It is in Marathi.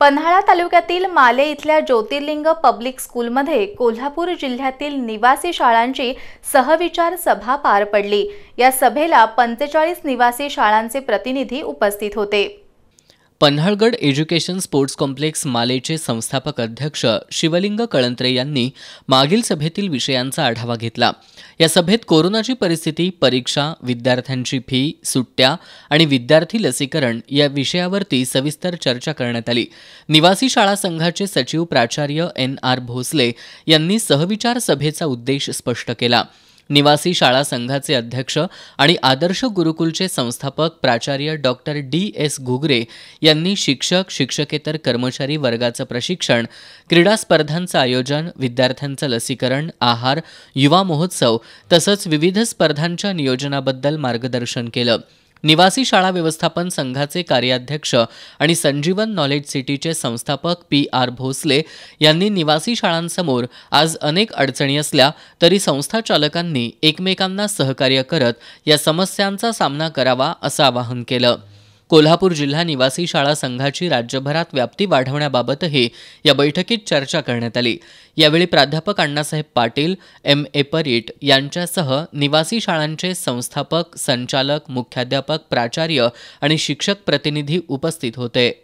पन्हाळा तालुक्यातील माले इथल्या ज्योतिर्लिंग पब्लिक स्कूलमध्ये कोल्हापूर जिल्ह्यातील निवासी शाळांची सहविचार सभा पार पडली या सभेला पंचेचाळीस निवासी शाळांचे प्रतिनिधी उपस्थित होते पन्हाळगड एज्युकेशन स्पोर्ट्स कॉम्प्लेक्स मालेचे संस्थापक अध्यक्ष शिवलिंग कळंत्रे यांनी मागील सभेतील विषयांचा आढावा घेतला या सभेत कोरोनाची परिस्थिती परीक्षा विद्यार्थ्यांची फी सुट्ट्या आणि विद्यार्थी लसीकरण या विषयावरती सविस्तर चर्चा करण्यात आली निवासी शाळा संघाचे सचिव प्राचार्य एन आर भोसले यांनी सहविचार सभेचा उद्देश स्पष्ट केला निवासी शाळा संघाचे अध्यक्ष आणि आदर्श गुरुकुलचे संस्थापक प्राचार्य डॉक्टर डी एस घुगरे यांनी शिक्षक शिक्षकेतर कर्मचारी वर्गाचं प्रशिक्षण क्रीडा स्पर्धांचं आयोजन विद्यार्थ्यांचं लसीकरण आहार युवा महोत्सव तसंच विविध स्पर्धांच्या नियोजनाबद्दल मार्गदर्शन केलं निवासी शाळा व्यवस्थापन संघाचे कार्याध्यक्ष आणि संजीवन नॉलेज सिटीचे संस्थापक पी आर भोसले यांनी निवासी शाळांसमोर आज अनेक अडचणी असल्या तरी संस्था चालकांनी एकमेकांना सहकार्य करत या समस्यांचा सामना करावा असं आवाहन केलं कोल्हापूर जिल्हा निवासी शाळा संघाची राज्यभरात व्याप्ती वाढवण्याबाबतही या बैठकीत चर्चा करण्यात आली यावेळी प्राध्यापक अण्णासाहेब पाटील एम ए परीट यांच्यासह निवासी शाळांचे संस्थापक संचालक मुख्याध्यापक प्राचार्य आणि शिक्षक प्रतिनिधी उपस्थित होते